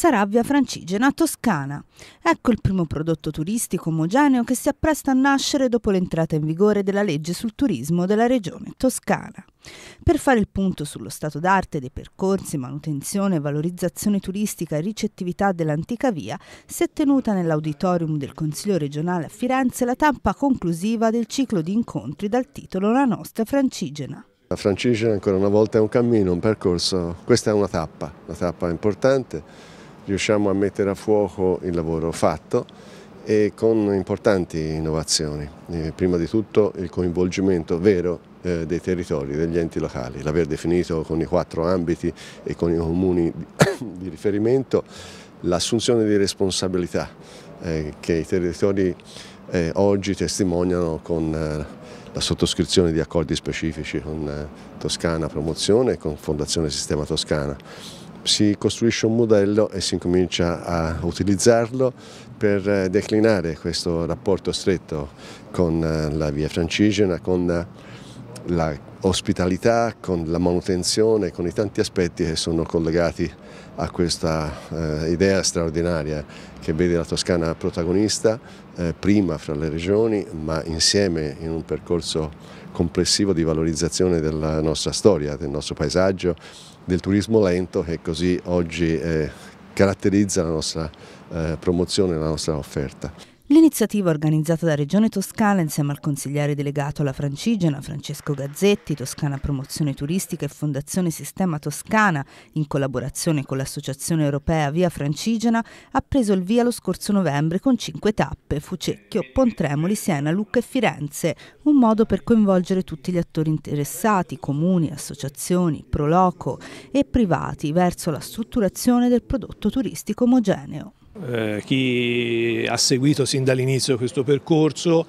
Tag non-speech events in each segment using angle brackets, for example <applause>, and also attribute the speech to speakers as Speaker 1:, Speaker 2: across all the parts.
Speaker 1: Saravia Francigena Toscana. Ecco il primo prodotto turistico omogeneo che si appresta a nascere dopo l'entrata in vigore della legge sul turismo della regione toscana. Per fare il punto sullo stato d'arte dei percorsi, manutenzione, valorizzazione turistica e ricettività dell'antica via, si è tenuta nell'auditorium del Consiglio regionale a Firenze la tappa conclusiva del ciclo di incontri dal titolo La nostra Francigena.
Speaker 2: La Francigena ancora una volta è un cammino, un percorso, questa è una tappa, una tappa importante riusciamo a mettere a fuoco il lavoro fatto e con importanti innovazioni. Eh, prima di tutto il coinvolgimento vero eh, dei territori, degli enti locali, l'aver definito con i quattro ambiti e con i comuni <coughs> di riferimento l'assunzione di responsabilità eh, che i territori eh, oggi testimoniano con eh, la sottoscrizione di accordi specifici con eh, Toscana Promozione e con Fondazione Sistema Toscana si costruisce un modello e si comincia a utilizzarlo per eh, declinare questo rapporto stretto con eh, la via francigena, con eh, l'ospitalità, con la manutenzione, con i tanti aspetti che sono collegati a questa eh, idea straordinaria che vede la Toscana protagonista, eh, prima fra le regioni, ma insieme in un percorso complessivo di valorizzazione della nostra storia, del nostro paesaggio, del turismo lento che così oggi eh, caratterizza la nostra eh, promozione, la nostra offerta.
Speaker 1: L'iniziativa organizzata da Regione Toscana insieme al consigliere delegato alla Francigena Francesco Gazzetti, Toscana Promozione Turistica e Fondazione Sistema Toscana, in collaborazione con l'Associazione Europea Via Francigena, ha preso il via lo scorso novembre con cinque tappe, Fucecchio, Pontremoli, Siena, Lucca e Firenze, un modo per coinvolgere tutti gli attori interessati, comuni, associazioni, proloco e privati, verso la strutturazione del prodotto turistico omogeneo.
Speaker 3: Eh, chi ha seguito sin dall'inizio questo percorso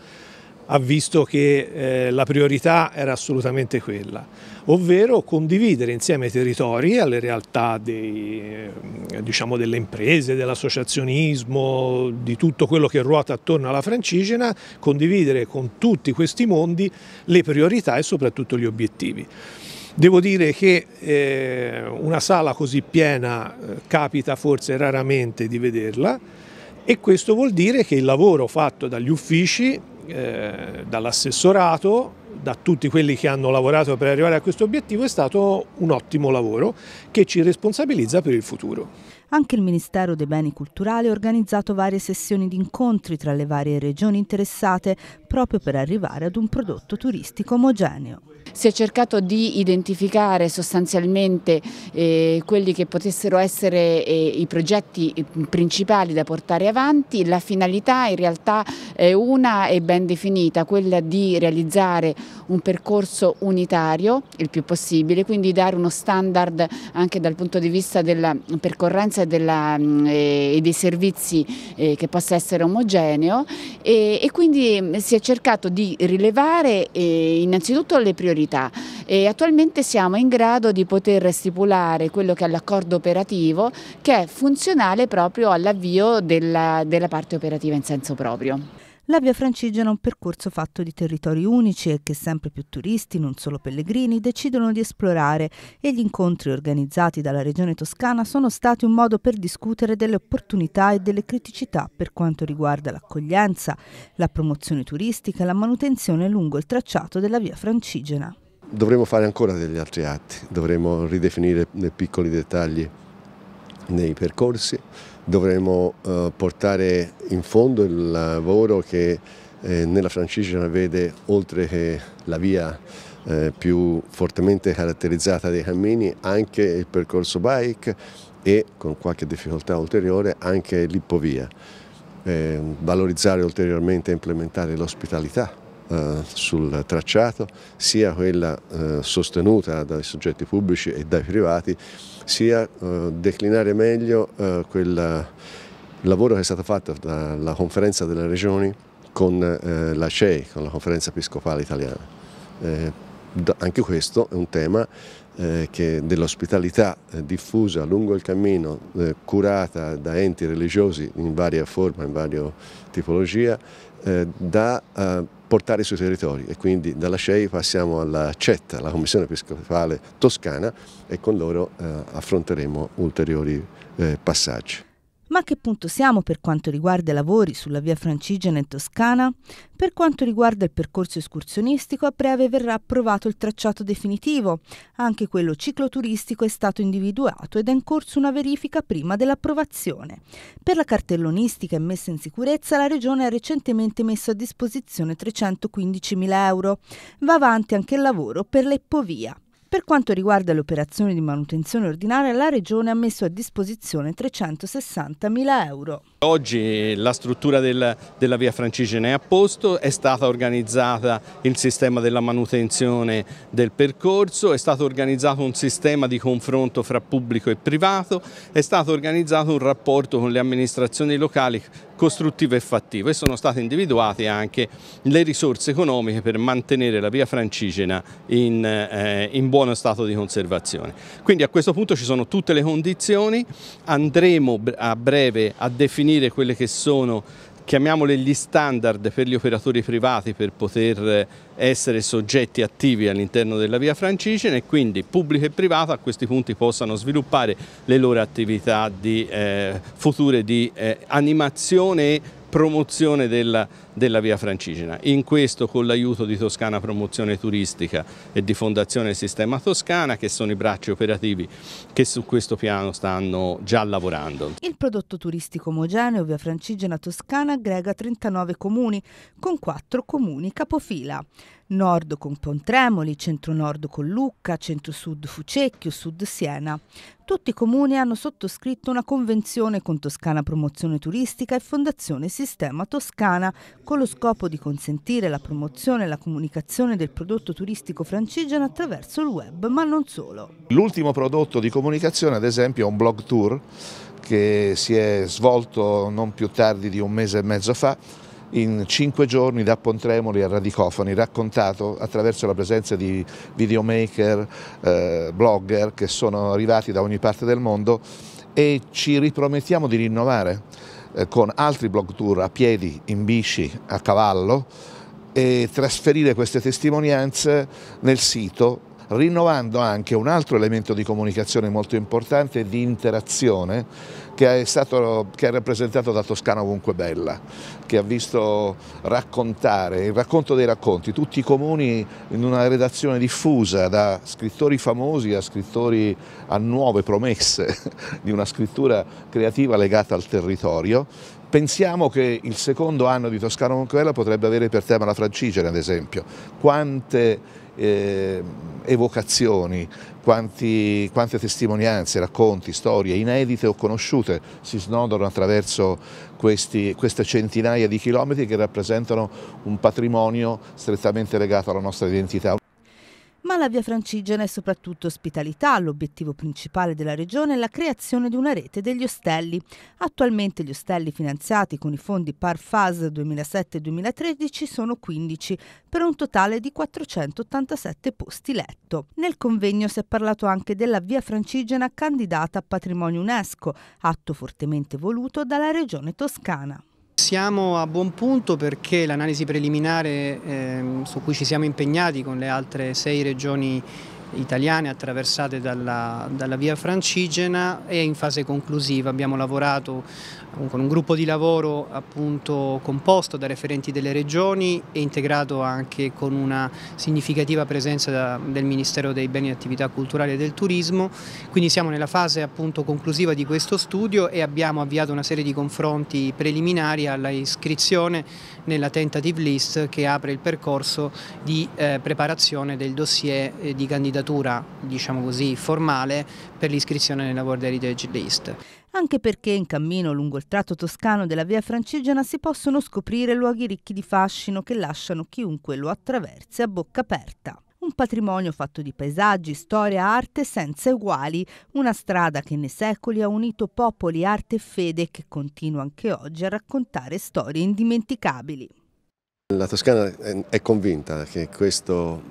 Speaker 3: ha visto che eh, la priorità era assolutamente quella, ovvero condividere insieme ai territori, alle realtà dei, eh, diciamo delle imprese, dell'associazionismo, di tutto quello che ruota attorno alla francigena, condividere con tutti questi mondi le priorità e soprattutto gli obiettivi. Devo dire che eh, una sala così piena eh, capita forse raramente di vederla e questo vuol dire che il lavoro fatto dagli uffici, eh, dall'assessorato, da tutti quelli che hanno lavorato per arrivare a questo obiettivo è stato un ottimo lavoro che ci responsabilizza per il futuro.
Speaker 1: Anche il Ministero dei Beni Culturali ha organizzato varie sessioni di incontri tra le varie regioni interessate proprio per arrivare ad un prodotto turistico omogeneo. Si è cercato di identificare sostanzialmente eh, quelli che potessero essere eh, i progetti eh, principali da portare avanti, la finalità in realtà è una e ben definita, quella di realizzare un percorso unitario il più possibile, quindi dare uno standard anche dal punto di vista della percorrenza dell'offerta mm, eh, e, dei servizi eh, che possa essere omogeneo e, quindi mm, si è cercato di rilevare eh, innanzitutto le priorità e attualmente siamo in grado di poter stipulare quello che è l'accordo operativo che è funzionale proprio all'avvio della, della parte operativa in senso proprio la via Francigena è un percorso fatto di territori unici e che sempre più turisti, non solo pellegrini, decidono di esplorare e gli incontri organizzati dalla Regione Toscana sono stati un modo per discutere delle opportunità e delle criticità per quanto riguarda l'accoglienza, la promozione turistica e la manutenzione lungo il tracciato della via Francigena.
Speaker 2: Dovremo fare ancora degli altri atti, dovremo ridefinire nei piccoli dettagli nei percorsi dovremo eh, portare in fondo il lavoro che eh, nella Francigena vede oltre che la via eh, più fortemente caratterizzata dei cammini anche il percorso bike e con qualche difficoltà ulteriore anche l'ippovia. Eh, valorizzare ulteriormente e implementare l'ospitalità eh, sul tracciato, sia quella eh, sostenuta dai soggetti pubblici e dai privati, sia eh, declinare meglio quel lavoro che è stato fatto dalla conferenza delle regioni con la CEI, con la conferenza episcopale italiana anche questo è un tema eh, dell'ospitalità eh, diffusa lungo il cammino, eh, curata da enti religiosi in varia forma, in varia tipologia, eh, da eh, portare sui territori e quindi dalla CEI passiamo alla CETTA, la Commissione Episcopale Toscana e con loro eh, affronteremo ulteriori passaggi.
Speaker 1: Ma a che punto siamo per quanto riguarda i lavori sulla via Francigena in Toscana? Per quanto riguarda il percorso escursionistico, a breve verrà approvato il tracciato definitivo. Anche quello cicloturistico è stato individuato ed è in corso una verifica prima dell'approvazione. Per la cartellonistica e messa in sicurezza, la Regione ha recentemente messo a disposizione 315.000 euro. Va avanti anche il lavoro per l'Eppovia. Per quanto riguarda le operazioni di manutenzione ordinaria, la Regione ha messo a disposizione 360.000 euro.
Speaker 4: Oggi la struttura del, della via Francigena è a posto, è stata organizzata il sistema della manutenzione del percorso, è stato organizzato un sistema di confronto fra pubblico e privato, è stato organizzato un rapporto con le amministrazioni locali costruttivo e fattivo e sono state individuate anche le risorse economiche per mantenere la via Francigena in, eh, in buono stato di conservazione. Quindi a questo punto ci sono tutte le condizioni, andremo a breve a definire definire quelle che sono chiamiamole gli standard per gli operatori privati per poter eh, essere soggetti attivi all'interno della via Francigena e quindi pubblico e privato a questi punti possano sviluppare le loro attività di, eh, future di eh, animazione e promozione della della via Francigena. In questo con l'aiuto di Toscana Promozione Turistica e di Fondazione Sistema Toscana che sono i bracci operativi che su questo piano stanno già lavorando.
Speaker 1: Il prodotto turistico omogeneo via Francigena Toscana aggrega 39 comuni con 4 comuni capofila. Nord con Pontremoli, centro-nord con Lucca, centro-sud Fucecchio, sud Siena. Tutti i comuni hanno sottoscritto una convenzione con Toscana Promozione Turistica e Fondazione Sistema Toscana con lo scopo di consentire la promozione e la comunicazione del prodotto turistico francigeno attraverso il web, ma non solo.
Speaker 3: L'ultimo prodotto di comunicazione, ad esempio, è un blog tour che si è svolto non più tardi di un mese e mezzo fa in cinque giorni da Pontremoli a Radicofoni, raccontato attraverso la presenza di videomaker, eh, blogger che sono arrivati da ogni parte del mondo e ci ripromettiamo di rinnovare eh, con altri blog tour a piedi, in bici, a cavallo e trasferire queste testimonianze nel sito rinnovando anche un altro elemento di comunicazione molto importante e di interazione che è, stato, che è rappresentato da Toscana Ovunque Bella, che ha visto raccontare, il racconto dei racconti, tutti i comuni in una redazione diffusa da scrittori famosi a scrittori a nuove promesse <laughs> di una scrittura creativa legata al territorio Pensiamo che il secondo anno di Toscano Moncorella potrebbe avere per tema la Francigena, ad esempio. Quante eh, evocazioni, quanti, quante testimonianze, racconti, storie inedite o conosciute si snodano attraverso questi, queste centinaia di chilometri che rappresentano un patrimonio strettamente legato alla nostra identità.
Speaker 1: Ma la via Francigena è soprattutto ospitalità, l'obiettivo principale della regione è la creazione di una rete degli ostelli. Attualmente gli ostelli finanziati con i fondi PARFAS 2007-2013 sono 15, per un totale di 487 posti letto. Nel convegno si è parlato anche della via Francigena candidata a patrimonio UNESCO, atto fortemente voluto dalla regione toscana siamo a buon punto perché l'analisi preliminare eh, su cui ci siamo impegnati con le altre sei regioni italiane attraversate dalla, dalla, via Francigena è in fase conclusiva. Abbiamo lavorato con un gruppo di lavoro appunto composto da referenti delle regioni e integrato anche con una significativa presenza da, del Ministero dei Beni e Attività Culturali e del Turismo. Quindi siamo nella fase appunto conclusiva di questo studio e abbiamo avviato una serie di confronti preliminari alla iscrizione nella tentative list che apre il percorso di eh, preparazione del dossier eh, di candidatura candidatura, diciamo così, formale per l'iscrizione nella World Heritage List. Anche perché in cammino lungo il tratto toscano della via francigena si possono scoprire luoghi ricchi di fascino che lasciano chiunque lo attraversi a bocca aperta un patrimonio fatto di paesaggi, storia, arte senza uguali, una strada che nei secoli ha unito popoli, arte e fede che continua anche oggi a raccontare storie indimenticabili.
Speaker 2: La Toscana è convinta che questo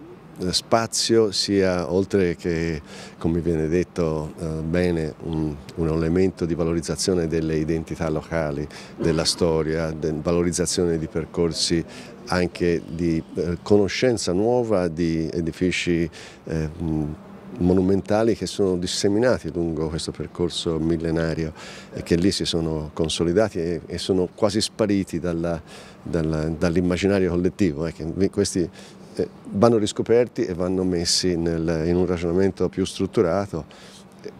Speaker 2: spazio sia, oltre che, come viene detto eh, bene, un, un elemento di valorizzazione delle identità locali, della storia, de, valorizzazione di percorsi anche di eh, conoscenza nuova di edifici eh, monumentali che sono disseminati lungo questo percorso millenario e che lì si sono consolidati e, e sono quasi spariti dall'immaginario dall collettivo. Eh, questi eh, vanno riscoperti e vanno messi nel, in un ragionamento più strutturato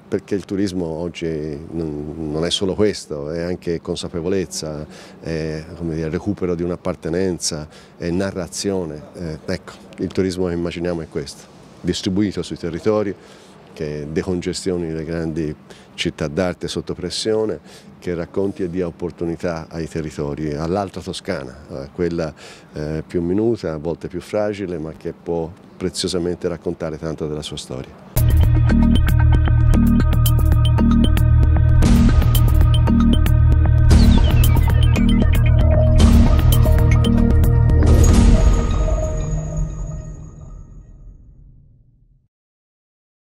Speaker 2: perché il turismo oggi non è solo questo, è anche consapevolezza, è dire, recupero di un'appartenenza, è narrazione. Eh, ecco, il turismo che immaginiamo è questo, distribuito sui territori, che decongestioni le grandi città d'arte sotto pressione, che racconti e dia opportunità ai territori, all'altra Toscana, eh, quella eh, più minuta, a volte più fragile, ma che può preziosamente raccontare tanto della sua storia.